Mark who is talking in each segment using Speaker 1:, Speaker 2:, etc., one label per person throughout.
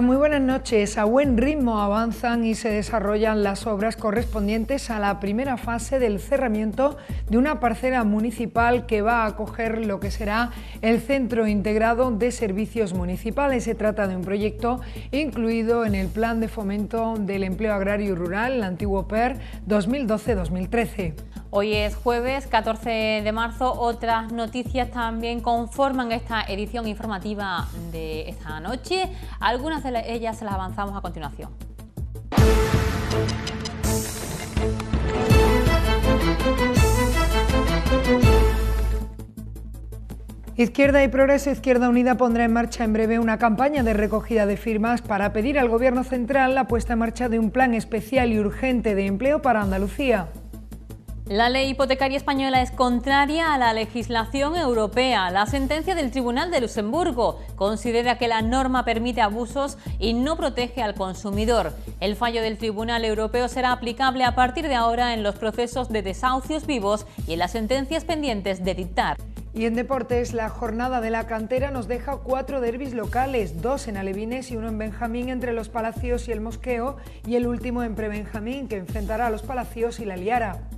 Speaker 1: muy buenas noches. A buen ritmo avanzan y se desarrollan las obras correspondientes a la primera fase del cerramiento de una parcela municipal que va a acoger lo que será el Centro Integrado de Servicios Municipales. Se trata de un proyecto incluido en el Plan de Fomento del Empleo Agrario Rural, el antiguo PER 2012-2013. Hoy es
Speaker 2: jueves 14 de marzo. Otras noticias también conforman esta edición informativa de esta noche. Algunas ellas se las avanzamos a continuación.
Speaker 1: Izquierda y Progreso Izquierda Unida pondrá en marcha en breve una campaña de recogida de firmas para pedir al Gobierno Central la puesta en marcha de un plan especial y urgente de empleo para Andalucía.
Speaker 2: La ley hipotecaria española es contraria a la legislación europea. La sentencia del Tribunal de Luxemburgo considera que la norma permite abusos y no protege al consumidor. El fallo del Tribunal Europeo será aplicable a partir de ahora en los procesos de desahucios vivos
Speaker 1: y en las sentencias pendientes de dictar. Y en deportes, la jornada de la cantera nos deja cuatro derbis locales, dos en Alevines y uno en Benjamín entre los Palacios y el Mosqueo, y el último en Prebenjamín, que enfrentará a los Palacios y la Liara.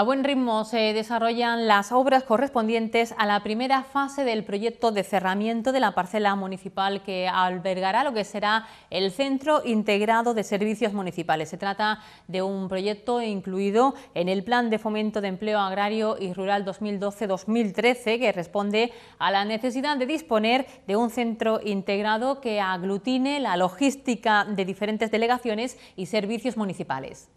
Speaker 2: A buen ritmo se desarrollan las obras correspondientes a la primera fase del proyecto de cerramiento de la parcela municipal que albergará lo que será el Centro Integrado de Servicios Municipales. Se trata de un proyecto incluido en el Plan de Fomento de Empleo Agrario y Rural 2012-2013 que responde a la necesidad de disponer de un centro integrado que aglutine la logística de diferentes delegaciones y servicios municipales.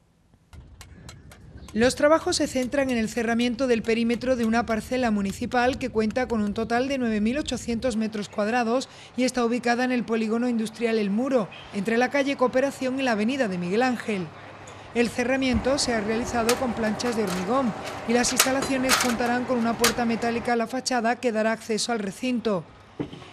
Speaker 1: Los trabajos se centran en el cerramiento del perímetro de una parcela municipal que cuenta con un total de 9.800 metros cuadrados y está ubicada en el polígono industrial El Muro, entre la calle Cooperación y la avenida de Miguel Ángel. El cerramiento se ha realizado con planchas de hormigón y las instalaciones contarán con una puerta metálica a la fachada que dará acceso al recinto.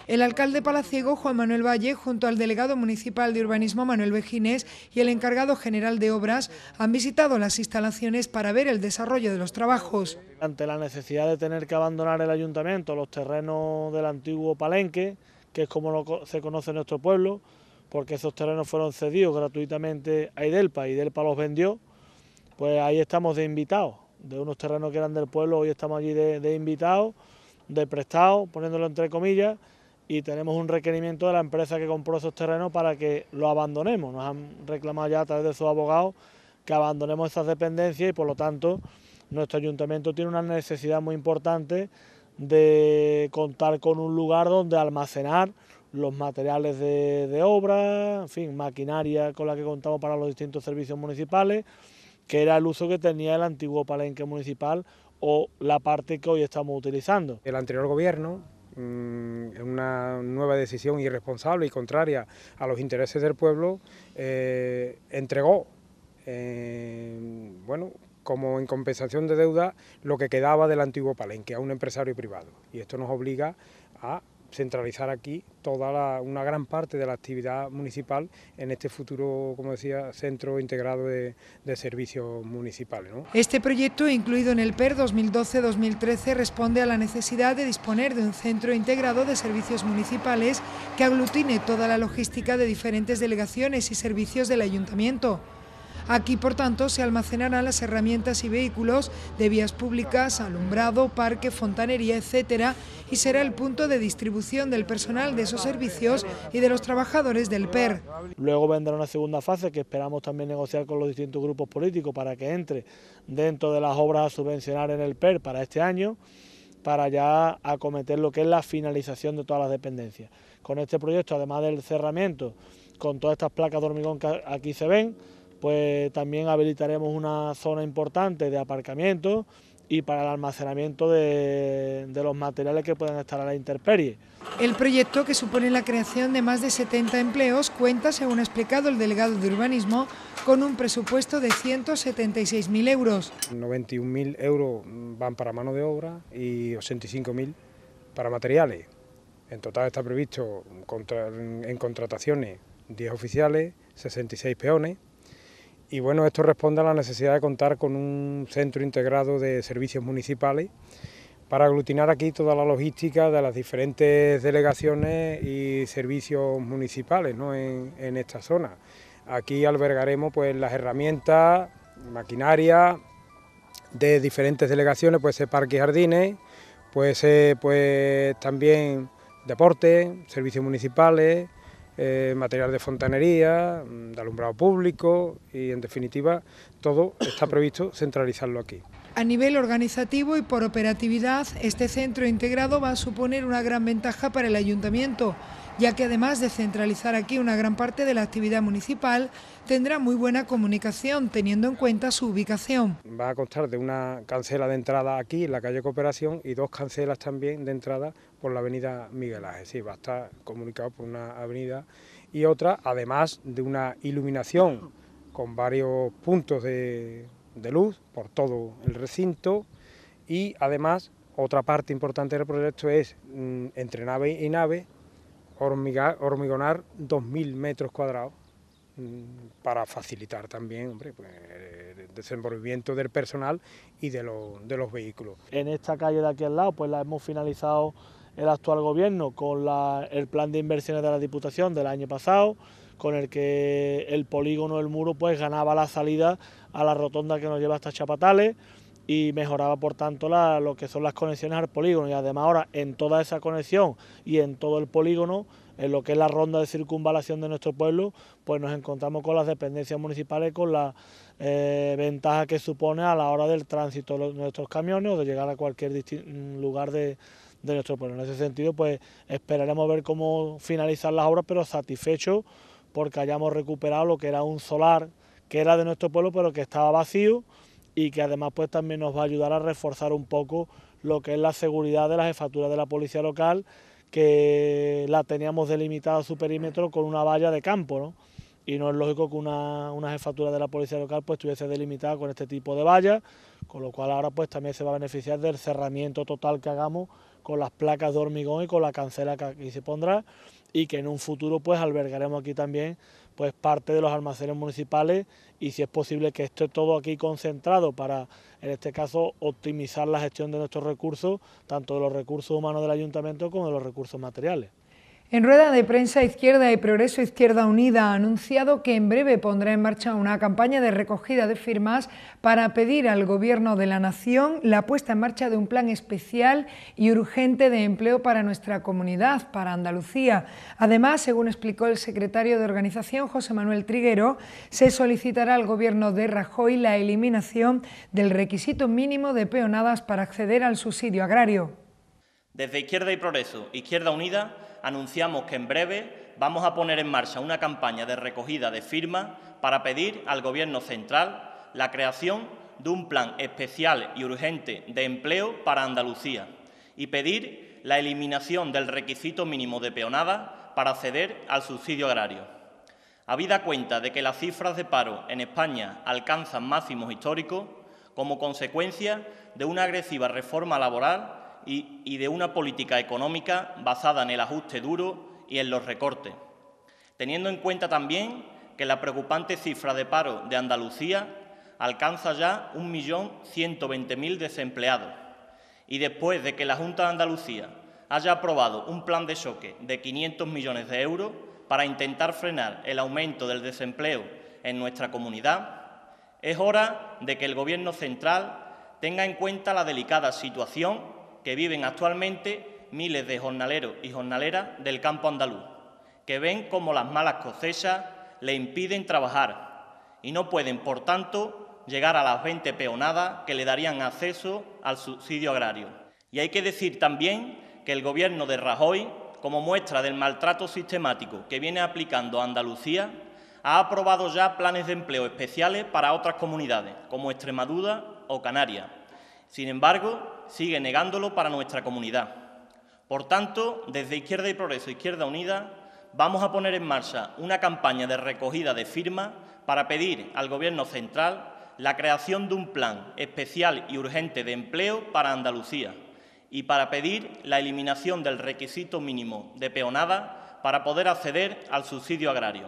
Speaker 1: El alcalde palaciego, Juan Manuel Valle, junto al delegado municipal de urbanismo, Manuel Bejines... y el encargado general de obras, han visitado las instalaciones para ver el desarrollo de los trabajos.
Speaker 3: Ante la necesidad de tener que abandonar el ayuntamiento, los terrenos del antiguo Palenque, que es como se conoce en nuestro pueblo, porque esos terrenos fueron cedidos gratuitamente a Idelpa, Idelpa los vendió, pues ahí estamos de invitados, de unos terrenos que eran del pueblo, hoy estamos allí de invitados de prestado, poniéndolo entre comillas, y tenemos un requerimiento de la empresa que compró esos terrenos para que lo abandonemos. Nos han reclamado ya a través de sus abogados que abandonemos esas dependencias y por lo tanto nuestro ayuntamiento tiene una necesidad muy importante de contar con un lugar donde almacenar los materiales de, de, obra, en fin, maquinaria con la que contamos para los distintos servicios municipales, que era el uso que tenía el antiguo palenque municipal o la parte que hoy estamos
Speaker 4: utilizando. El anterior gobierno mm, ...en una nueva decisión irresponsable y contraria a los intereses del pueblo, eh, entregó, eh, bueno, como en compensación de deuda, lo que quedaba del antiguo palenque a un empresario privado. Y esto nos obliga a centralizar aquí toda una gran parte de la actividad municipal en este futuro, como decía, centro integrado de, servicios municipales.
Speaker 1: Este proyecto, incluido en el PER 2012-2013, responde a la necesidad de disponer de un centro integrado de servicios municipales que aglutine toda la logística de diferentes delegaciones y servicios del ayuntamiento. Aquí, por tanto, se almacenarán las herramientas y vehículos de vías públicas, alumbrado, parque, fontanería, etcétera, y será el punto de distribución del personal de esos servicios y de los trabajadores del PER.
Speaker 3: Luego vendrá una segunda fase que esperamos también negociar con los distintos grupos políticos para que entre dentro de las obras a subvencionar en el PER para este año para ya acometer lo que es la finalización de todas las dependencias. Con este proyecto, además del cerramiento, con todas estas placas de hormigón que aquí se ven, pues también habilitaremos una zona importante de aparcamiento y para el almacenamiento de,
Speaker 1: los materiales que puedan estar a la intemperie. El proyecto, que supone la creación de más de 70 empleos, cuenta, según ha explicado el delegado de urbanismo, con un presupuesto de 176.000 euros.
Speaker 4: 91.000 euros van para mano de obra y 85.000 para materiales. En total está previsto en contrataciones 10 oficiales, 66 peones, y bueno, esto responde a la necesidad de contar con un centro integrado de servicios municipales para aglutinar aquí toda la logística de las diferentes delegaciones y servicios municipales en, esta zona. Aquí albergaremos pues, las herramientas, maquinaria de diferentes delegaciones, puede ser parques y jardines, puede ser pues, también deporte, servicios municipales, eh, material de fontanería, mm, de alumbrado público y, en definitiva, todo está previsto centralizarlo aquí.
Speaker 1: A nivel organizativo y por operatividad, este centro integrado va a suponer una gran ventaja para el ayuntamiento ya que además de centralizar aquí una gran parte de la actividad municipal, tendrá muy buena comunicación teniendo en cuenta su ubicación.
Speaker 4: Va a constar de una cancela de entrada aquí en la calle Cooperación y dos cancelas también de entrada por la avenida Miguel Ángel, sí, va a estar comunicado por una avenida y otra, además de una iluminación con varios puntos de, de luz por todo el recinto y además otra parte importante del proyecto es mm, entre nave y nave hormigonar 2.000 metros cuadrados mm, para facilitar también hombre, pues, el desenvolvimiento del personal y de, los vehículos.
Speaker 3: En esta calle de aquí al lado pues la hemos finalizado el actual gobierno con el plan de inversiones de la Diputación del año pasado, con el que el polígono, del muro, pues ganaba la salida a la rotonda que nos lleva hasta Chapatales y mejoraba por tanto lo que son las conexiones al polígono y además ahora en toda esa conexión y en todo el polígono, en lo que es la ronda de circunvalación de nuestro pueblo, pues nos encontramos con las dependencias municipales, con la eh, ventaja que supone a la hora del tránsito de nuestros camiones o de llegar a cualquier mm, lugar de, nuestro pueblo. En ese sentido, pues esperaremos ver cómo finalizar las obras, pero satisfecho porque hayamos recuperado lo que era un solar que era de nuestro pueblo, pero que estaba vacío y que además pues también nos va a ayudar a reforzar un poco lo que es la seguridad de la jefatura de la policía local, que la teníamos delimitada su perímetro con una valla de campo, ¿no? Y no es lógico que una, jefatura de la policía local pues estuviese delimitada con este tipo de valla, con lo cual ahora pues también se va a beneficiar del cerramiento total que hagamos con las placas de hormigón y con la cancela que aquí se pondrá y que en un futuro pues albergaremos aquí también pues parte de los almacenes municipales y si es posible que esté todo aquí concentrado para, en este caso, optimizar la gestión de nuestros recursos, tanto de los recursos humanos del ayuntamiento como de los recursos materiales.
Speaker 1: En rueda de prensa, Izquierda y Progreso Izquierda Unida ha anunciado que en breve pondrá en marcha una campaña de recogida de firmas para pedir al Gobierno de la Nación la puesta en marcha de un plan especial y urgente de empleo para nuestra comunidad, para Andalucía. Además, según explicó el secretario de Organización, José Manuel Triguero, se solicitará al Gobierno de Rajoy la eliminación del requisito mínimo de peonadas para acceder al subsidio agrario.
Speaker 5: Desde Izquierda y Progreso, Izquierda Unida, anunciamos que en breve vamos a poner en marcha una campaña de recogida de firmas para pedir al Gobierno central la creación de un plan especial y urgente de empleo para Andalucía y pedir la eliminación del requisito mínimo de peonada para acceder al subsidio agrario. Habida cuenta de que las cifras de paro en España alcanzan máximos históricos como consecuencia de una agresiva reforma laboral y, de una política económica basada en el ajuste duro y en los recortes, teniendo en cuenta también que la preocupante cifra de paro de Andalucía alcanza ya 1.120.000 desempleados. Y después de que la Junta de Andalucía haya aprobado un plan de choque de 500 millones de euros para intentar frenar el aumento del desempleo en nuestra comunidad, es hora de que el Gobierno central tenga en cuenta la delicada situación que viven actualmente miles de jornaleros y jornaleras del campo andaluz, que ven como las malas cosechas le impiden trabajar y no pueden, por tanto, llegar a las 20 peonadas que le darían acceso al subsidio agrario. Y hay que decir también que el Gobierno de Rajoy, como muestra del maltrato sistemático que viene aplicando a Andalucía, ha aprobado ya planes de empleo especiales para otras comunidades, como Extremadura o Canarias. Sin embargo, sigue negándolo para nuestra comunidad. Por tanto, desde Izquierda y Progreso, Izquierda Unida, vamos a poner en marcha una campaña de recogida de firmas para pedir al Gobierno central la creación de un plan especial y urgente de empleo para Andalucía y para pedir la eliminación del requisito mínimo de peonada para poder acceder al subsidio agrario.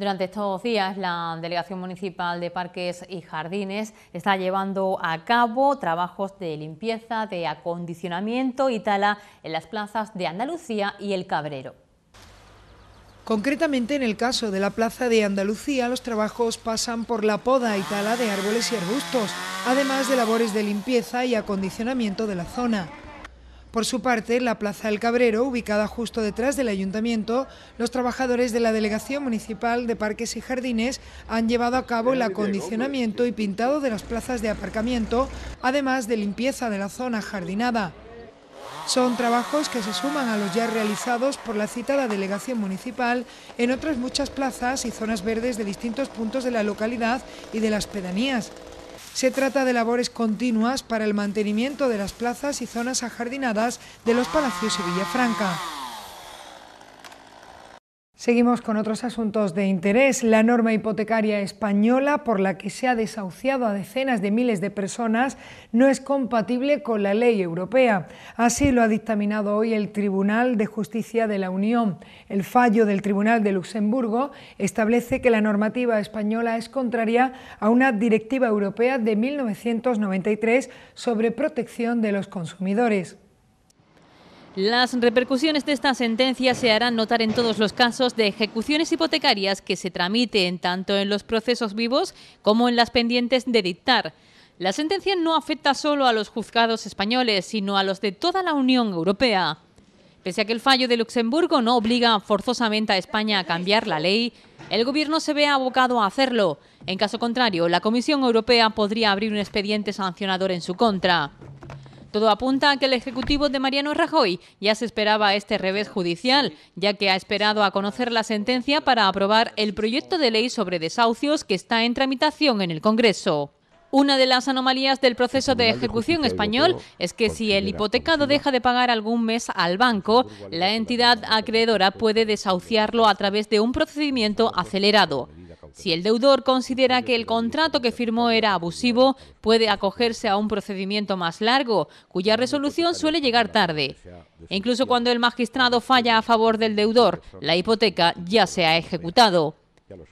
Speaker 2: Durante estos días, la Delegación Municipal de Parques y Jardines está llevando a cabo trabajos de limpieza, de acondicionamiento y tala en las plazas de Andalucía y El Cabrero.
Speaker 1: Concretamente en el caso de la Plaza de Andalucía, los trabajos pasan por la poda y tala de árboles y arbustos, además de labores de limpieza y acondicionamiento de la zona. Por su parte, la Plaza del Cabrero, ubicada justo detrás del ayuntamiento, los trabajadores de la Delegación Municipal de Parques y Jardines han llevado a cabo el acondicionamiento y pintado de las plazas de aparcamiento, además de limpieza de la zona jardinada. Son trabajos que se suman a los ya realizados por la citada delegación municipal en otras muchas plazas y zonas verdes de distintos puntos de la localidad y de las pedanías. Se trata de labores continuas para el mantenimiento de las plazas y zonas ajardinadas de los palacios y Villafranca. Seguimos con otros asuntos de interés. La norma hipotecaria española por la que se ha desahuciado a decenas de miles de personas no es compatible con la ley europea. Así lo ha dictaminado hoy el Tribunal de Justicia de la Unión. El fallo del Tribunal de Luxemburgo establece que la normativa española es contraria a una directiva europea de 1993 sobre protección de los consumidores.
Speaker 2: Las repercusiones de esta sentencia se harán notar en todos los casos de ejecuciones hipotecarias que se tramiten tanto en los procesos vivos como en las pendientes de dictar. La sentencia no afecta solo a los juzgados españoles, sino a los de toda la Unión Europea. Pese a que el fallo de Luxemburgo no obliga forzosamente a España a cambiar la ley, el Gobierno se ve abocado a hacerlo. En caso contrario, la Comisión Europea podría abrir un expediente sancionador en su contra. Todo apunta a que el Ejecutivo de Mariano Rajoy ya se esperaba este revés judicial, ya que ha esperado a conocer la sentencia para aprobar el proyecto de ley sobre desahucios que está en tramitación en el Congreso. Una de las anomalías del proceso de ejecución español es que si el hipotecado deja de pagar algún mes al banco, la entidad acreedora puede desahuciarlo a través de un procedimiento acelerado. Si el deudor considera que el contrato que firmó era abusivo, puede acogerse a un procedimiento más largo, cuya resolución suele llegar tarde. E incluso cuando el magistrado falla a favor del deudor, la hipoteca ya se ha ejecutado.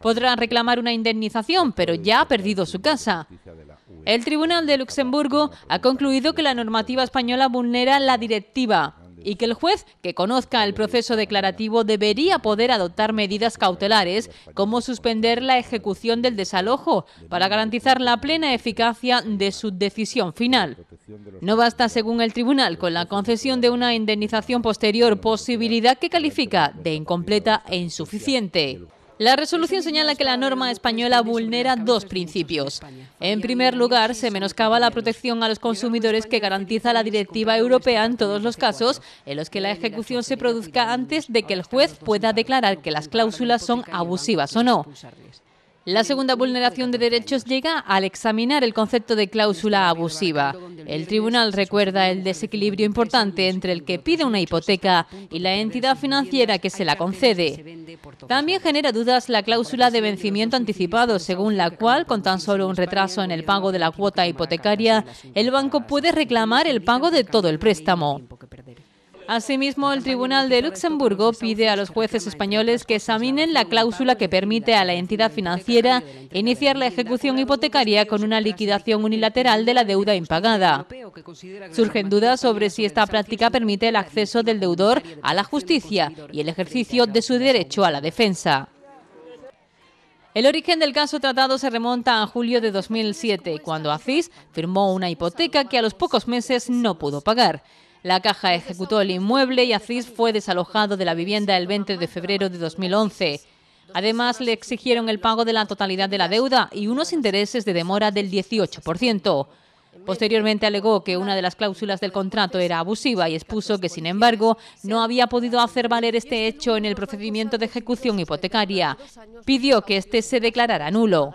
Speaker 2: Podrá reclamar una indemnización, pero ya ha perdido su casa. El Tribunal de Luxemburgo ha concluido que la normativa española vulnera la directiva y que el juez que conozca el proceso declarativo debería poder adoptar medidas cautelares como suspender la ejecución del desalojo para garantizar la plena eficacia de su decisión final. No basta, según el tribunal, con la concesión de una indemnización posterior, posibilidad que califica de incompleta e insuficiente. La resolución señala que la norma española vulnera dos principios. En primer lugar, se menoscaba la protección a los consumidores que garantiza la directiva europea en todos los casos en los que la ejecución se produzca antes de que el juez pueda declarar que las cláusulas son abusivas o no. La segunda vulneración de derechos llega al examinar el concepto de cláusula abusiva. El tribunal recuerda el desequilibrio importante entre el que pide una hipoteca y la entidad financiera que se la concede. También genera dudas la cláusula de vencimiento anticipado, según la cual, con tan solo un retraso en el pago de la cuota hipotecaria, el banco puede reclamar el pago de todo el préstamo. Asimismo, el Tribunal de Luxemburgo pide a los jueces españoles que examinen la cláusula que permite a la entidad financiera iniciar la ejecución hipotecaria con una liquidación unilateral de la deuda impagada. Surgen dudas sobre si esta práctica permite el acceso del deudor a la justicia y el ejercicio de su derecho a la defensa. El origen del caso tratado se remonta a julio de 2007, cuando Aziz firmó una hipoteca que a los pocos meses no pudo pagar. La caja ejecutó el inmueble y Aziz fue desalojado de la vivienda el 20 de febrero de 2011. Además, le exigieron el pago de la totalidad de la deuda y unos intereses de demora del 18%. Posteriormente alegó que una de las cláusulas del contrato era abusiva y expuso que, sin embargo, no había podido hacer valer este hecho en el procedimiento de ejecución hipotecaria. Pidió que este se declarara nulo.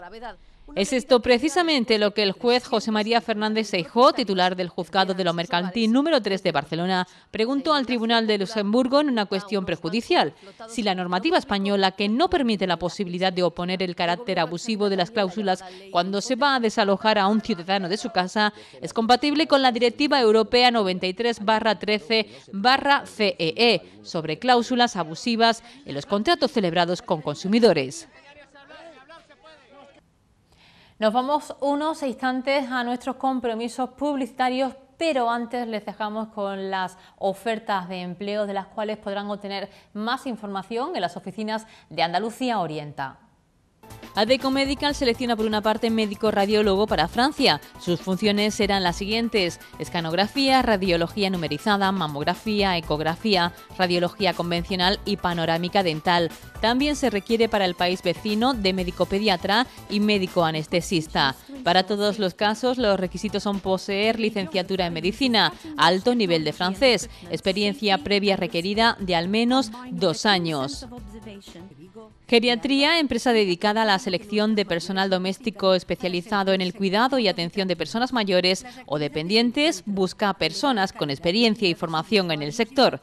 Speaker 2: Es esto precisamente lo que el juez José María Fernández Seijó, titular del juzgado de lo mercantil número 3 de Barcelona, preguntó al Tribunal de Luxemburgo en una cuestión prejudicial, si la normativa española que no permite la posibilidad de oponer el carácter abusivo de las cláusulas cuando se va a desalojar a un ciudadano de su casa es compatible con la Directiva Europea 93-13-CEE e sobre cláusulas abusivas en los contratos celebrados con consumidores. Nos vamos unos instantes a nuestros compromisos publicitarios pero antes les dejamos con las ofertas de empleo de las cuales podrán obtener más información en las oficinas de Andalucía Orienta. ADECO Medical selecciona por una parte médico radiólogo para Francia. Sus funciones serán las siguientes: escanografía, radiología numerizada, mamografía, ecografía, radiología convencional y panorámica dental. También se requiere para el país vecino de médico pediatra y médico anestesista. Para todos los casos, los requisitos son poseer licenciatura en medicina, alto nivel de francés, experiencia previa requerida de al menos dos años. Geriatría, empresa dedicada a la selección de personal doméstico especializado en el cuidado y atención de personas mayores o dependientes, busca personas con experiencia y formación en el sector.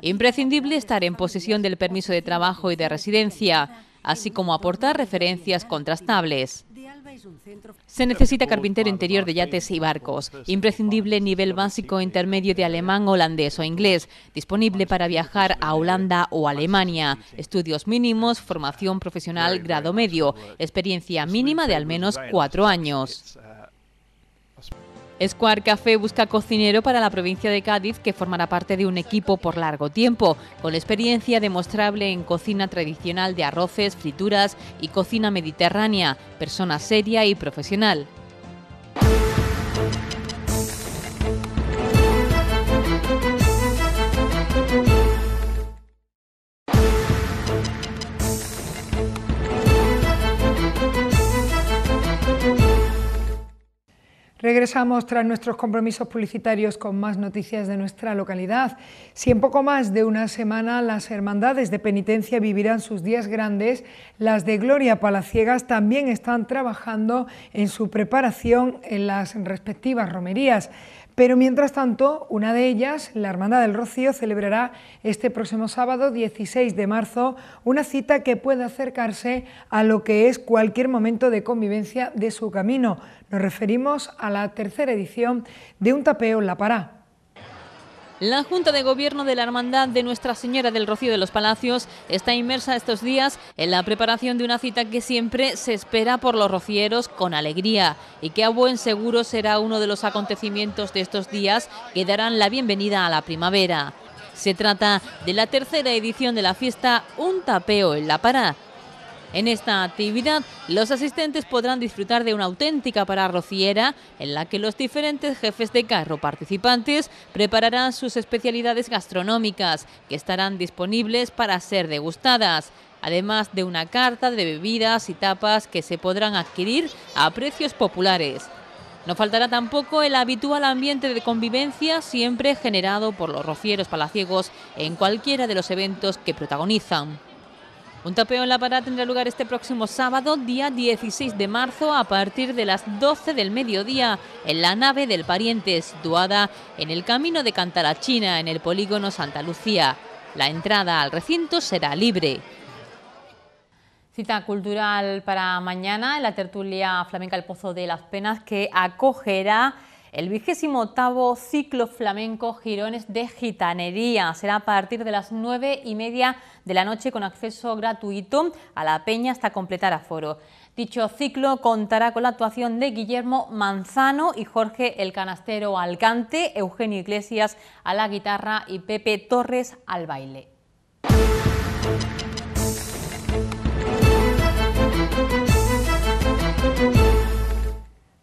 Speaker 2: Imprescindible estar en posesión del permiso de trabajo y de residencia, así como aportar referencias contrastables. Se necesita carpintero interior de yates y barcos, imprescindible nivel básico intermedio de alemán, holandés o inglés, disponible para viajar a Holanda o Alemania, estudios mínimos, formación profesional grado medio, experiencia mínima de al menos cuatro años. Square Café busca cocinero para la provincia de Cádiz que formará parte de un equipo por largo tiempo, con experiencia demostrable en cocina tradicional de arroces, frituras y cocina mediterránea, persona seria y profesional.
Speaker 1: Regresamos tras nuestros compromisos publicitarios con más noticias de nuestra localidad. Si en poco más de una semana las hermandades de penitencia vivirán sus días grandes, las de Gloria Palaciegas también están trabajando en su preparación en las respectivas romerías. Pero mientras tanto, una de ellas, la Hermandad del Rocío, celebrará este próximo sábado 16 de marzo una cita que puede acercarse a lo que es cualquier momento de convivencia de su camino. Nos referimos a la tercera edición de Un tapeo en la Pará.
Speaker 2: La Junta de Gobierno de la Hermandad de Nuestra Señora del Rocío de los Palacios está inmersa estos días en la preparación de una cita que siempre se espera por los rocieros con alegría y que a buen seguro será uno de los acontecimientos de estos días que darán la bienvenida a la primavera. Se trata de la tercera edición de la fiesta Un tapeo en la parada en esta actividad, los asistentes podrán disfrutar de una auténtica para rociera en la que los diferentes jefes de carro participantes prepararán sus especialidades gastronómicas que estarán disponibles para ser degustadas además de una carta de bebidas y tapas que se podrán adquirir a precios populares. No faltará tampoco el habitual ambiente de convivencia siempre generado por los rocieros palaciegos en cualquiera de los eventos que protagonizan. Un tapeo en la parada tendrá lugar este próximo sábado, día 16 de marzo, a partir de las 12 del mediodía, en la nave del pariente, situada en el camino de Cantarachina, en el polígono Santa Lucía. La entrada al recinto será libre. Cita cultural para mañana en la tertulia flamenca El Pozo de las Penas que acogerá el vigésimo octavo ciclo flamenco Girones de Gitanería será a partir de las nueve y media de la noche con acceso gratuito a la peña hasta completar aforo. Dicho ciclo contará con la actuación de Guillermo Manzano y Jorge El Canastero cante, Eugenio Iglesias a la guitarra y Pepe Torres al baile.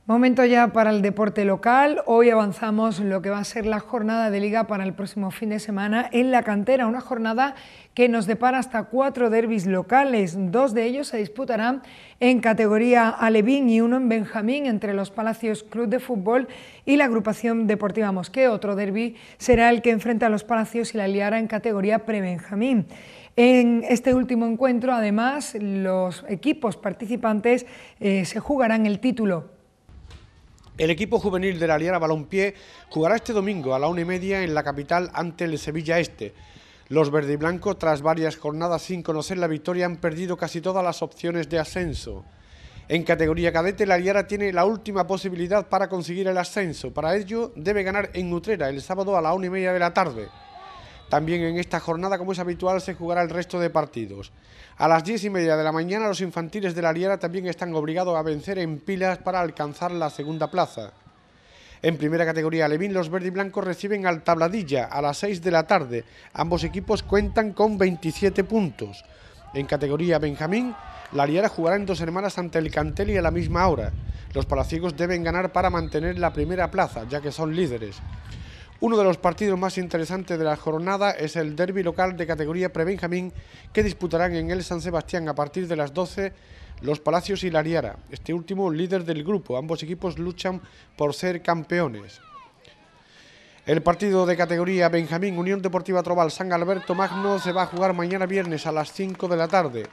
Speaker 1: Momento ya para el deporte local. Hoy avanzamos lo que va a ser la jornada de liga para el próximo fin de semana en la cantera, una jornada que nos depara hasta cuatro derbis locales. Dos de ellos se disputarán en categoría Alevín y uno en Benjamín entre los Palacios Club de Fútbol y la agrupación deportiva Mosque. Otro derbi será el que enfrenta a los Palacios y la Liara en categoría Pre-Benjamín. En este último encuentro, además, los equipos participantes eh, se jugarán el título
Speaker 6: el equipo juvenil de la Liara Balompié jugará este domingo a la una y media en la capital ante el Sevilla Este. Los y blancos, tras varias jornadas sin conocer la victoria, han perdido casi todas las opciones de ascenso. En categoría cadete, la Liara tiene la última posibilidad para conseguir el ascenso. Para ello, debe ganar en Utrera el sábado a la una y media de la tarde. También en esta jornada, como es habitual, se jugará el resto de partidos. A las 10 y media de la mañana, los infantiles de la Liara también están obligados a vencer en pilas para alcanzar la segunda plaza. En primera categoría Levín, los verdes y blancos reciben al Tabladilla a las 6 de la tarde. Ambos equipos cuentan con 27 puntos. En categoría Benjamín, la Liara jugará en dos hermanas ante el y a la misma hora. Los palaciegos deben ganar para mantener la primera plaza, ya que son líderes. Uno de los partidos más interesantes de la jornada es el derby local de categoría Prebenjamín que disputarán en el San Sebastián a partir de las 12 los Palacios y la este último líder del grupo. Ambos equipos luchan por ser campeones. El partido de categoría Benjamín Unión Deportiva Trobal San Alberto Magno se va a jugar mañana viernes a las 5 de la tarde.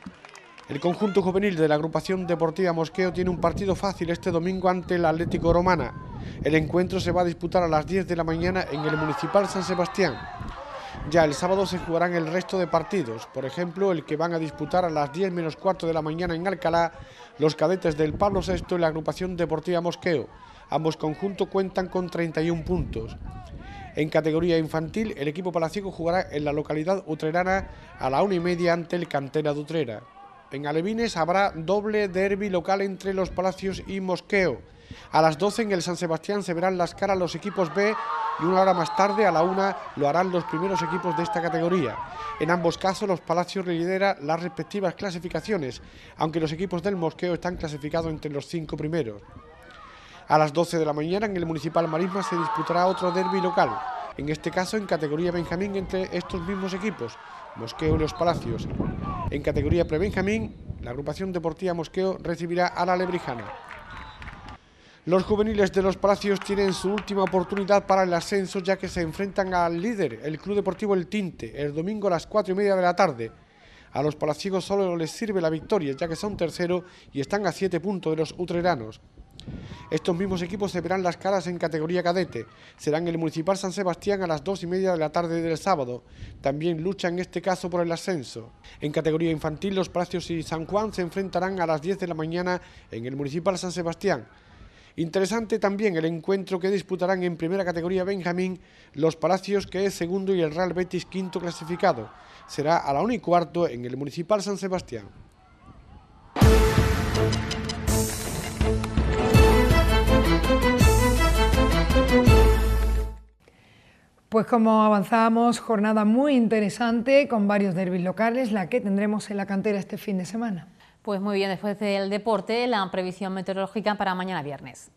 Speaker 6: El conjunto juvenil de la agrupación deportiva Mosqueo tiene un partido fácil este domingo ante el Atlético Romana. El encuentro se va a disputar a las 10 de la mañana en el Municipal San Sebastián. Ya el sábado se jugarán el resto de partidos, por ejemplo el que van a disputar a las 10 menos cuarto de la mañana en Alcalá los cadetes del Pablo VI y la agrupación deportiva Mosqueo. Ambos conjuntos cuentan con 31 puntos. En categoría infantil, el equipo palaciego jugará en la localidad utrerana a la una y media ante el Cantera de Utrera. En Alevines habrá doble derby local entre Los Palacios y Mosqueo. A las 12 en el San Sebastián se verán las caras los equipos B y una hora más tarde, a la una, lo harán los primeros equipos de esta categoría. En ambos casos, los Palacios lidera las respectivas clasificaciones, aunque los equipos del Mosqueo están clasificados entre los cinco primeros. A las 12 de la mañana en el Municipal Marisma se disputará otro derby local, en este caso en categoría Benjamín entre estos mismos equipos, Mosqueo y Los Palacios. En categoría prebenjamín, la agrupación deportiva Mosqueo recibirá a la Lebrijana. Los juveniles de los Palacios tienen su última oportunidad para el ascenso ya que se enfrentan al líder, el Club Deportivo El Tinte, el domingo a las 4 y media de la tarde. A los palacios solo les sirve la victoria ya que son tercero y están a 7 puntos de los utreranos. Estos mismos equipos se verán las caras en categoría cadete. Serán el Municipal San Sebastián a las 2 y media de la tarde del sábado. También lucha en este caso por el ascenso. En categoría infantil, los Palacios y San Juan se enfrentarán a las 10 de la mañana en el Municipal San Sebastián. Interesante también el encuentro que disputarán en primera categoría Benjamín los Palacios, que es segundo, y el Real Betis quinto clasificado. Será a la 1 y cuarto en el Municipal San Sebastián.
Speaker 1: Pues como avanzamos, jornada muy interesante con varios derbis locales, la que tendremos en la cantera este fin de semana.
Speaker 2: Pues muy bien, después del deporte, la previsión meteorológica para mañana viernes.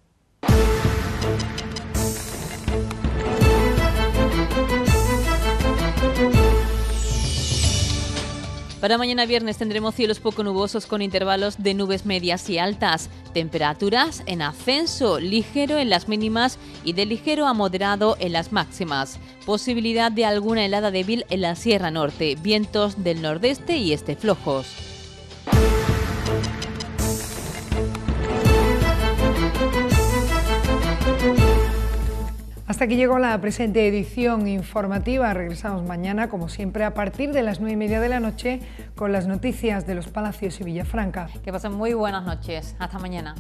Speaker 2: Para mañana viernes tendremos cielos poco nubosos con intervalos de nubes medias y altas, temperaturas en ascenso ligero en las mínimas y de ligero a moderado en las máximas, posibilidad de alguna helada débil en la Sierra Norte, vientos del nordeste y este flojos.
Speaker 1: Hasta aquí llegó la presente edición informativa. Regresamos mañana, como siempre, a partir de las 9 y media de la noche con las noticias de los Palacios y Villafranca.
Speaker 2: Que pasen muy buenas noches. Hasta mañana.